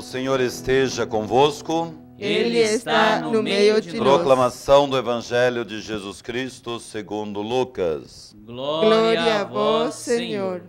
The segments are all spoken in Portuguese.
O Senhor esteja convosco. Ele está no meio de nós. Proclamação do Evangelho de Jesus Cristo segundo Lucas. Glória a vós, Senhor.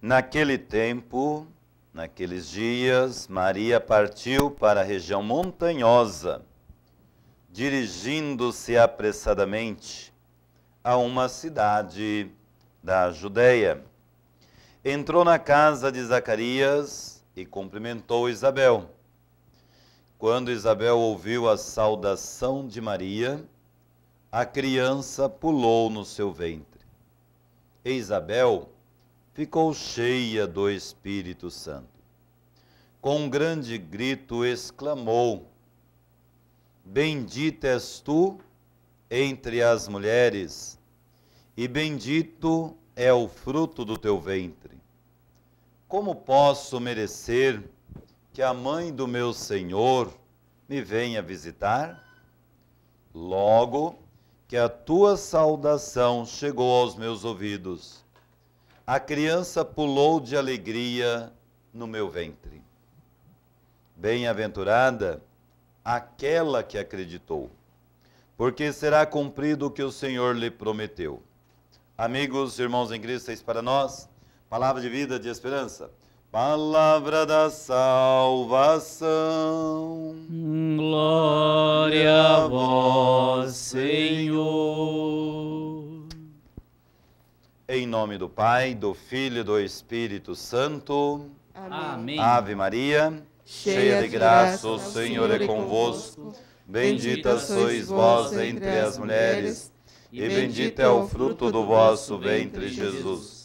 Naquele tempo, naqueles dias, Maria partiu para a região montanhosa, dirigindo-se apressadamente a uma cidade da Judéia. Entrou na casa de Zacarias e cumprimentou Isabel. Quando Isabel ouviu a saudação de Maria, a criança pulou no seu ventre. E Isabel ficou cheia do Espírito Santo. Com um grande grito exclamou: Bendita és tu entre as mulheres, e bendito é o fruto do teu ventre. Como posso merecer que a mãe do meu Senhor me venha visitar? Logo que a tua saudação chegou aos meus ouvidos, a criança pulou de alegria no meu ventre. Bem-aventurada aquela que acreditou, porque será cumprido o que o Senhor lhe prometeu. Amigos, irmãos em Cristo, eis é para nós Palavra de vida, de esperança. Palavra da salvação. Glória a vós, Senhor. Em nome do Pai, do Filho e do Espírito Santo. Amém. Ave Maria, cheia de graça, o Senhor é, é convosco. Bendita sois vós entre as mulheres, e bendito é, é o fruto do vosso ventre, Jesus.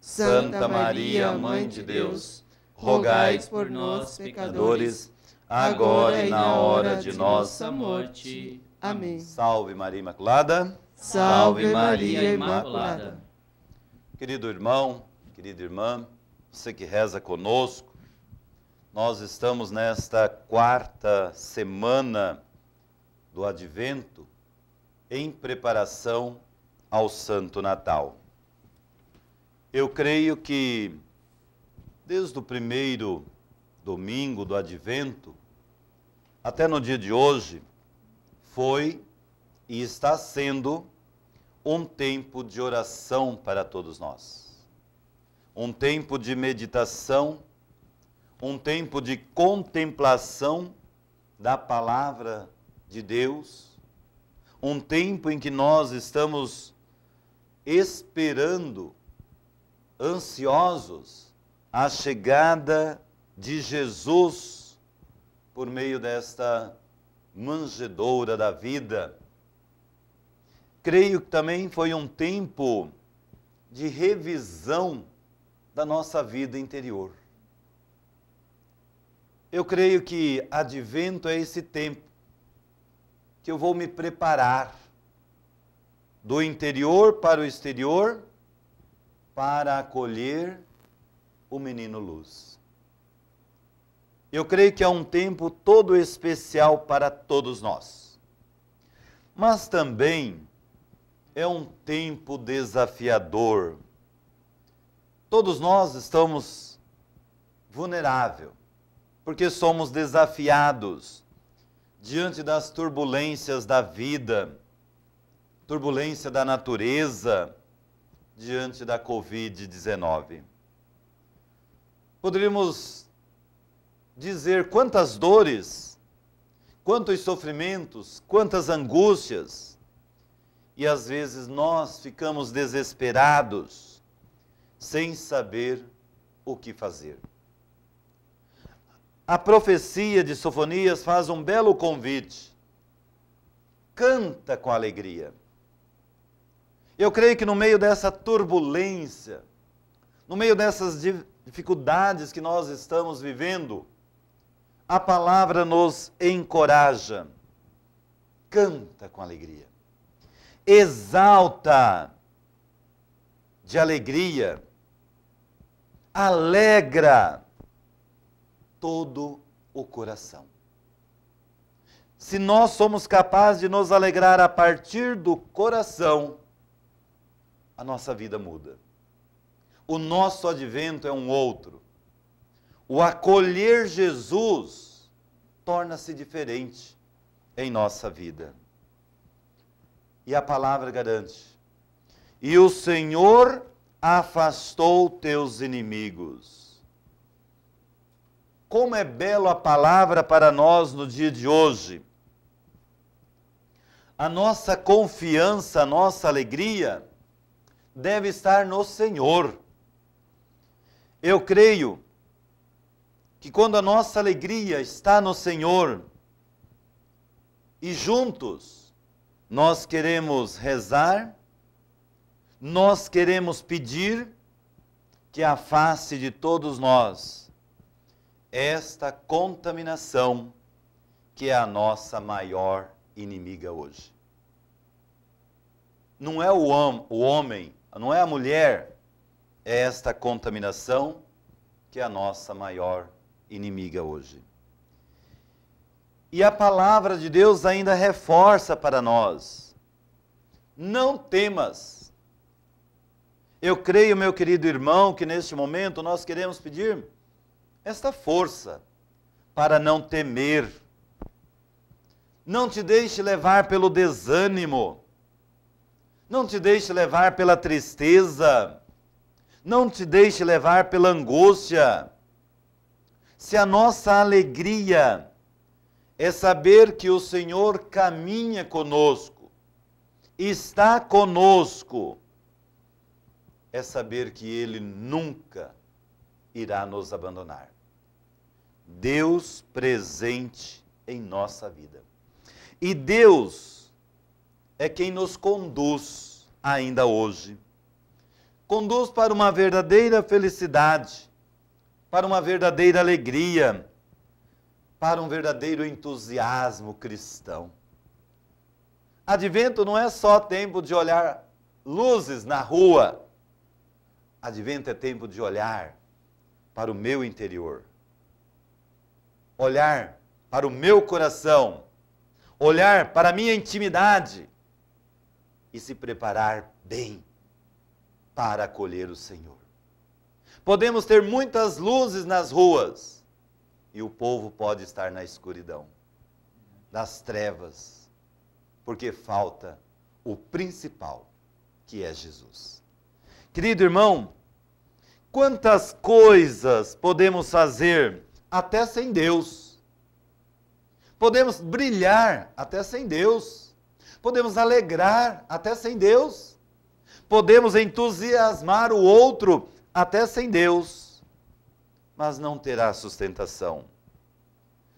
Santa Maria, Mãe de Deus, rogai por nós, pecadores, agora e na hora de nossa morte. Amém. Salve Maria Imaculada. Salve Maria Imaculada. Querido irmão, querida irmã, você que reza conosco, nós estamos nesta quarta semana do Advento em preparação ao Santo Natal. Eu creio que desde o primeiro domingo do advento até no dia de hoje foi e está sendo um tempo de oração para todos nós. Um tempo de meditação, um tempo de contemplação da palavra de Deus, um tempo em que nós estamos esperando ansiosos à chegada de Jesus por meio desta manjedoura da vida. Creio que também foi um tempo de revisão da nossa vida interior. Eu creio que advento é esse tempo que eu vou me preparar do interior para o exterior para acolher o menino luz. Eu creio que é um tempo todo especial para todos nós. Mas também é um tempo desafiador. Todos nós estamos vulnerável, porque somos desafiados diante das turbulências da vida, turbulência da natureza, diante da Covid-19. Poderíamos dizer quantas dores, quantos sofrimentos, quantas angústias, e às vezes nós ficamos desesperados, sem saber o que fazer. A profecia de Sofonias faz um belo convite. Canta com alegria. Eu creio que no meio dessa turbulência, no meio dessas dificuldades que nós estamos vivendo, a palavra nos encoraja. Canta com alegria. Exalta de alegria. Alegra todo o coração. Se nós somos capazes de nos alegrar a partir do coração, a nossa vida muda. O nosso advento é um outro. O acolher Jesus torna-se diferente em nossa vida. E a palavra garante: E o Senhor afastou teus inimigos. Como é belo a palavra para nós no dia de hoje. A nossa confiança, a nossa alegria deve estar no Senhor. Eu creio que quando a nossa alegria está no Senhor e juntos nós queremos rezar, nós queremos pedir que afaste de todos nós esta contaminação que é a nossa maior inimiga hoje. Não é o, hom o homem não é a mulher, é esta contaminação que é a nossa maior inimiga hoje. E a palavra de Deus ainda reforça para nós: não temas. Eu creio, meu querido irmão, que neste momento nós queremos pedir esta força para não temer. Não te deixe levar pelo desânimo. Não te deixe levar pela tristeza. Não te deixe levar pela angústia. Se a nossa alegria é saber que o Senhor caminha conosco, está conosco, é saber que Ele nunca irá nos abandonar. Deus presente em nossa vida. E Deus é quem nos conduz ainda hoje. Conduz para uma verdadeira felicidade, para uma verdadeira alegria, para um verdadeiro entusiasmo cristão. Advento não é só tempo de olhar luzes na rua. Advento é tempo de olhar para o meu interior, olhar para o meu coração, olhar para a minha intimidade, e se preparar bem para acolher o Senhor. Podemos ter muitas luzes nas ruas e o povo pode estar na escuridão, nas trevas, porque falta o principal, que é Jesus. Querido irmão, quantas coisas podemos fazer até sem Deus? Podemos brilhar até sem Deus podemos alegrar até sem Deus, podemos entusiasmar o outro até sem Deus, mas não terá sustentação,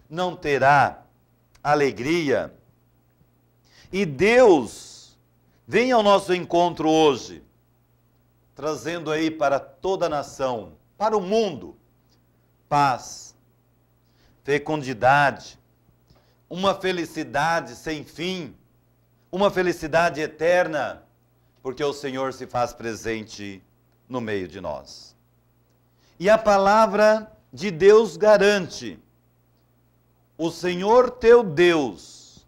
não terá alegria. E Deus vem ao nosso encontro hoje, trazendo aí para toda a nação, para o mundo, paz, fecundidade, uma felicidade sem fim uma felicidade eterna, porque o Senhor se faz presente no meio de nós. E a palavra de Deus garante: o Senhor teu Deus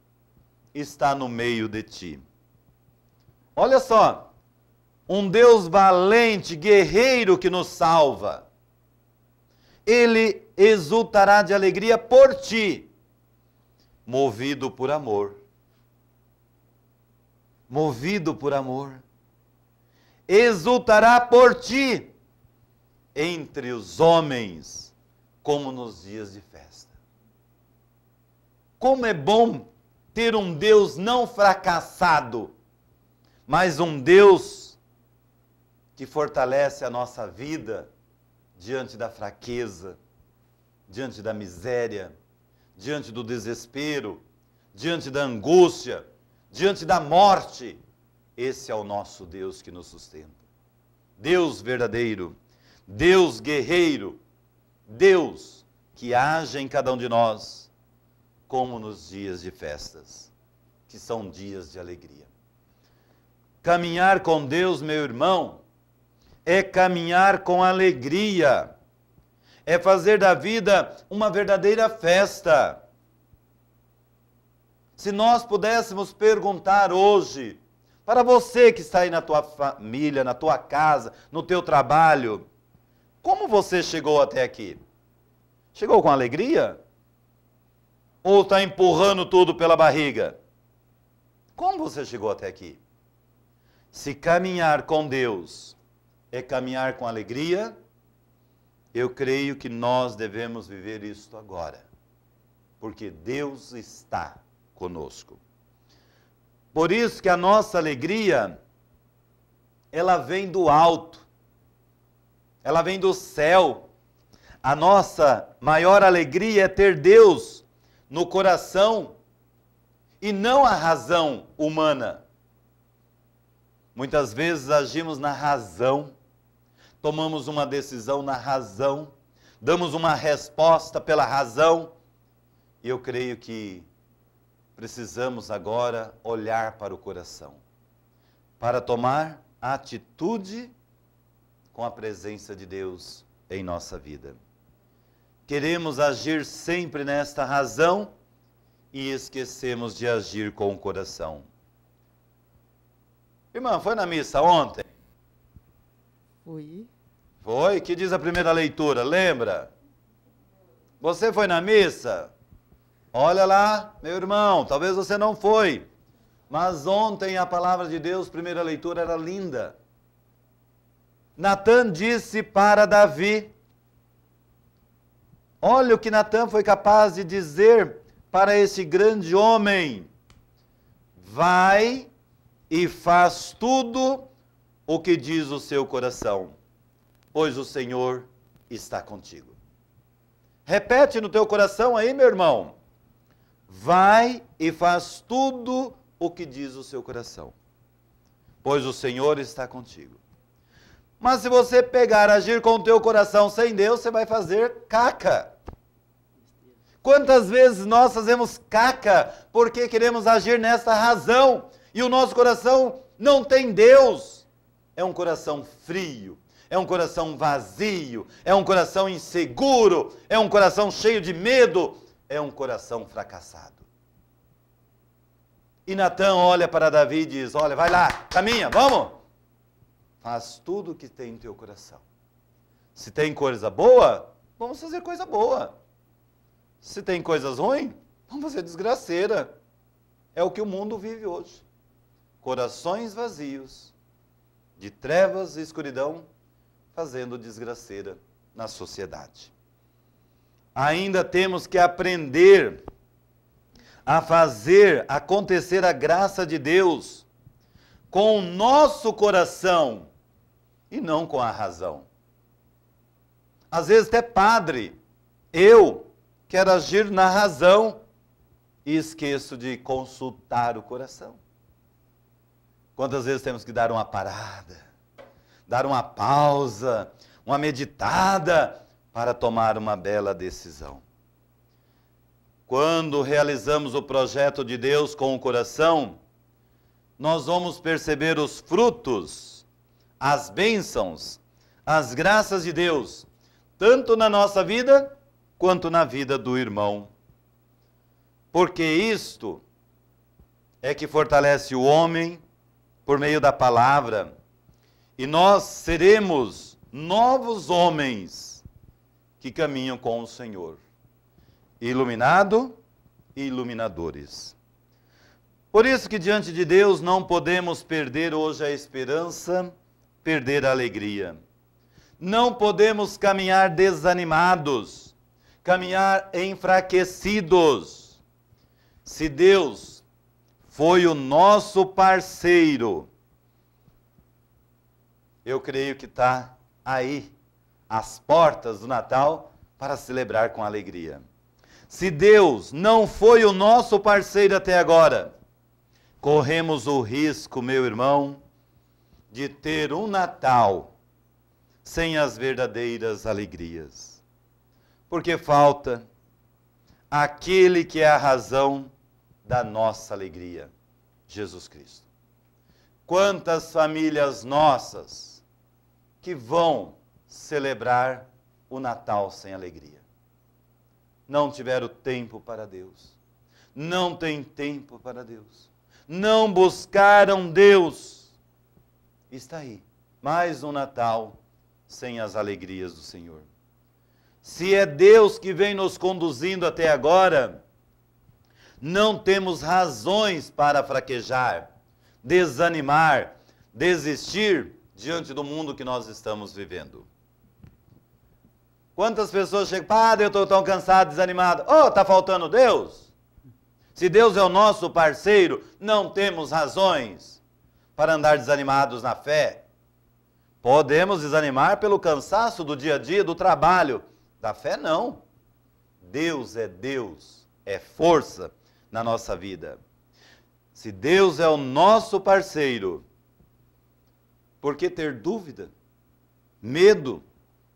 está no meio de ti. Olha só, um Deus valente, guerreiro que nos salva. Ele exultará de alegria por ti, movido por amor movido por amor, exultará por ti entre os homens, como nos dias de festa. Como é bom ter um Deus não fracassado, mas um Deus que fortalece a nossa vida diante da fraqueza, diante da miséria, diante do desespero, diante da angústia diante da morte, esse é o nosso Deus que nos sustenta. Deus verdadeiro, Deus guerreiro, Deus que age em cada um de nós, como nos dias de festas, que são dias de alegria. Caminhar com Deus, meu irmão, é caminhar com alegria, é fazer da vida uma verdadeira festa se nós pudéssemos perguntar hoje, para você que está aí na tua família, na tua casa, no teu trabalho, como você chegou até aqui? Chegou com alegria? Ou está empurrando tudo pela barriga? Como você chegou até aqui? Se caminhar com Deus é caminhar com alegria, eu creio que nós devemos viver isto agora. Porque Deus está conosco. Por isso que a nossa alegria ela vem do alto. Ela vem do céu. A nossa maior alegria é ter Deus no coração e não a razão humana. Muitas vezes agimos na razão, tomamos uma decisão na razão, damos uma resposta pela razão, e eu creio que precisamos agora olhar para o coração, para tomar atitude com a presença de Deus em nossa vida. Queremos agir sempre nesta razão e esquecemos de agir com o coração. Irmã, foi na missa ontem? Foi. Foi? Que diz a primeira leitura, lembra? Você foi na missa? Olha lá, meu irmão, talvez você não foi, mas ontem a palavra de Deus, primeira leitura, era linda. Natan disse para Davi: Olha o que Natan foi capaz de dizer para esse grande homem: Vai e faz tudo o que diz o seu coração, pois o Senhor está contigo. Repete no teu coração aí, meu irmão. Vai e faz tudo o que diz o seu coração, pois o Senhor está contigo. Mas se você pegar, agir com o teu coração sem Deus, você vai fazer caca. Quantas vezes nós fazemos caca porque queremos agir nesta razão e o nosso coração não tem Deus? É um coração frio, é um coração vazio, é um coração inseguro, é um coração cheio de medo, é um coração fracassado. E Natan olha para Davi e diz: Olha, vai lá, caminha, vamos. Faz tudo o que tem em teu coração. Se tem coisa boa, vamos fazer coisa boa. Se tem coisas ruins, vamos fazer desgraceira. É o que o mundo vive hoje. Corações vazios, de trevas e escuridão, fazendo desgraceira na sociedade ainda temos que aprender a fazer acontecer a graça de Deus com o nosso coração e não com a razão. Às vezes, até padre, eu quero agir na razão e esqueço de consultar o coração. Quantas vezes temos que dar uma parada, dar uma pausa, uma meditada para tomar uma bela decisão. Quando realizamos o projeto de Deus com o coração, nós vamos perceber os frutos, as bênçãos, as graças de Deus, tanto na nossa vida quanto na vida do irmão. Porque isto é que fortalece o homem por meio da palavra, e nós seremos novos homens que caminham com o Senhor, iluminado e iluminadores. Por isso que diante de Deus não podemos perder hoje a esperança, perder a alegria. Não podemos caminhar desanimados, caminhar enfraquecidos. Se Deus foi o nosso parceiro, eu creio que está aí as portas do Natal para celebrar com alegria. Se Deus não foi o nosso parceiro até agora, corremos o risco, meu irmão, de ter um Natal sem as verdadeiras alegrias. Porque falta aquele que é a razão da nossa alegria, Jesus Cristo. Quantas famílias nossas que vão celebrar o Natal sem alegria. Não tiveram tempo para Deus. Não tem tempo para Deus. Não buscaram Deus. Está aí. Mais um Natal sem as alegrias do Senhor. Se é Deus que vem nos conduzindo até agora, não temos razões para fraquejar, desanimar, desistir diante do mundo que nós estamos vivendo. Quantas pessoas chegam, padre, eu estou tão cansado, desanimado. Oh, está faltando Deus? Se Deus é o nosso parceiro, não temos razões para andar desanimados na fé. Podemos desanimar pelo cansaço do dia a dia, do trabalho. Da fé, não. Deus é Deus, é força na nossa vida. Se Deus é o nosso parceiro, por que ter dúvida, medo?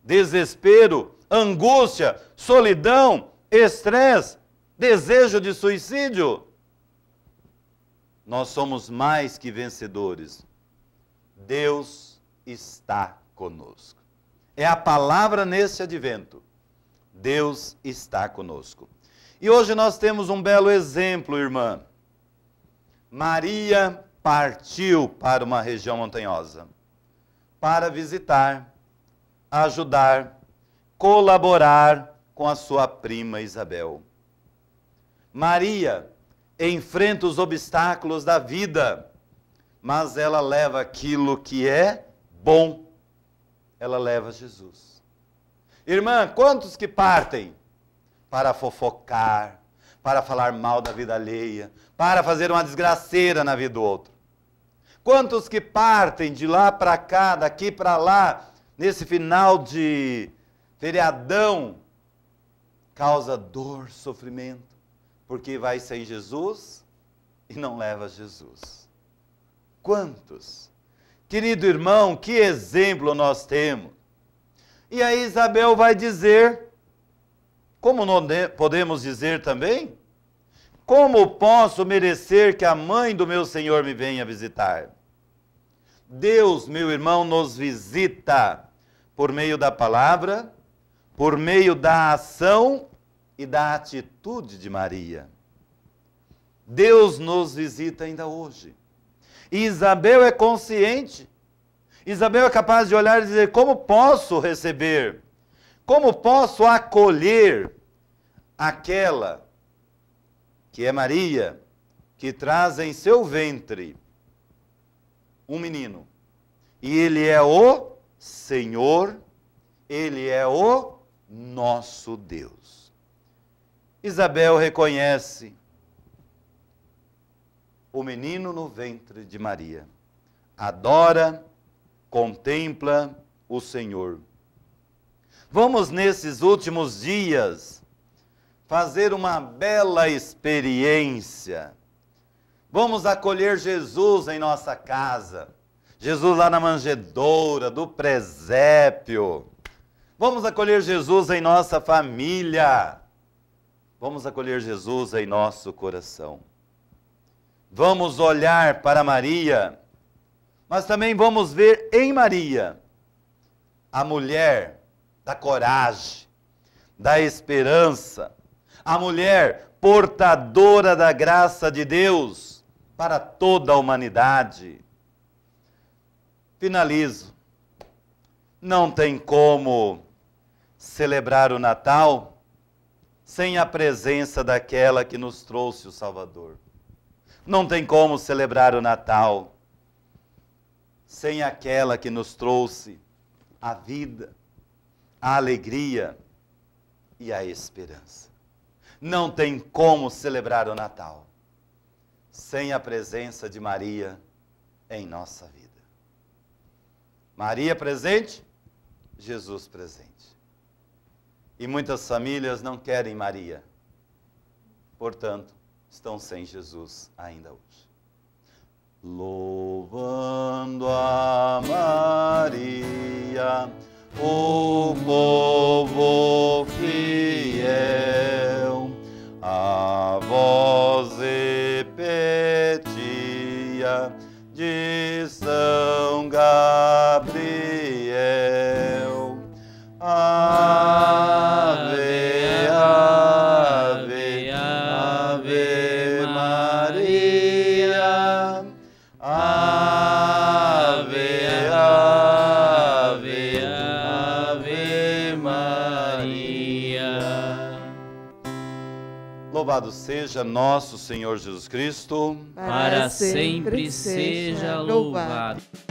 desespero, angústia, solidão, estresse, desejo de suicídio. Nós somos mais que vencedores. Deus está conosco. É a palavra nesse advento. Deus está conosco. E hoje nós temos um belo exemplo, irmã. Maria partiu para uma região montanhosa para visitar ajudar, colaborar com a sua prima Isabel. Maria enfrenta os obstáculos da vida, mas ela leva aquilo que é bom. Ela leva Jesus. Irmã, quantos que partem para fofocar, para falar mal da vida alheia, para fazer uma desgraceira na vida do outro? Quantos que partem de lá para cá, daqui para lá, nesse final de feriadão, causa dor, sofrimento, porque vai sem Jesus e não leva Jesus. Quantos? Querido irmão, que exemplo nós temos. E aí Isabel vai dizer, como podemos dizer também? Como posso merecer que a mãe do meu Senhor me venha visitar? Deus, meu irmão, nos visita por meio da palavra, por meio da ação e da atitude de Maria. Deus nos visita ainda hoje. E Isabel é consciente. Isabel é capaz de olhar e dizer: como posso receber? Como posso acolher aquela que é Maria, que traz em seu ventre um menino? E ele é o Senhor, Ele é o nosso Deus. Isabel reconhece o menino no ventre de Maria, adora, contempla o Senhor. Vamos nesses últimos dias fazer uma bela experiência. Vamos acolher Jesus em nossa casa. Jesus lá na manjedoura, do presépio. Vamos acolher Jesus em nossa família. Vamos acolher Jesus em nosso coração. Vamos olhar para Maria, mas também vamos ver em Maria a mulher da coragem, da esperança, a mulher portadora da graça de Deus para toda a humanidade finalizo. Não tem como celebrar o Natal sem a presença daquela que nos trouxe o Salvador. Não tem como celebrar o Natal sem aquela que nos trouxe a vida, a alegria e a esperança. Não tem como celebrar o Natal sem a presença de Maria em nossa vida. Maria presente, Jesus presente. E muitas famílias não querem Maria, portanto, estão sem Jesus ainda hoje. Louvando a Maria, o povo fiel, a voz repetia de São Gabriel. Louvado seja nosso Senhor Jesus Cristo. Para, Para sempre, sempre seja louvado. louvado.